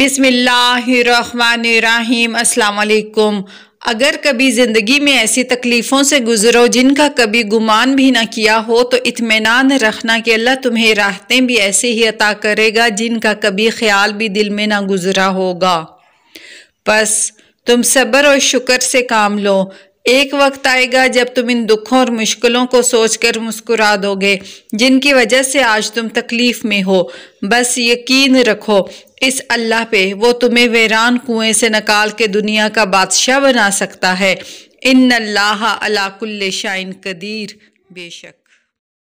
बिसमीम् अल्लाम अगर कभी ज़िंदगी में ऐसी तकलीफ़ों से गुजरो जिनका कभी गुमान भी ना किया हो तो इतमान रखना कि अल्लाह तुम्हें राहतें भी ऐसे ही अता करेगा जिनका कभी ख्याल भी दिल में ना गुजरा होगा बस तुम सब्र और शुक्र से काम लो एक वक्त आएगा जब तुम इन दुखों और मुश्किलों को सोचकर मुस्कुरा दोगे जिनकी वजह से आज तुम तकलीफ़ में हो बस यकीन रखो इस अल्लाह पे वो तुम्हें वेरान कुएं से निकाल के दुनिया का बादशाह बना सकता है इन अल्लाह अलाकुल्ल शाइन कदीर बेशक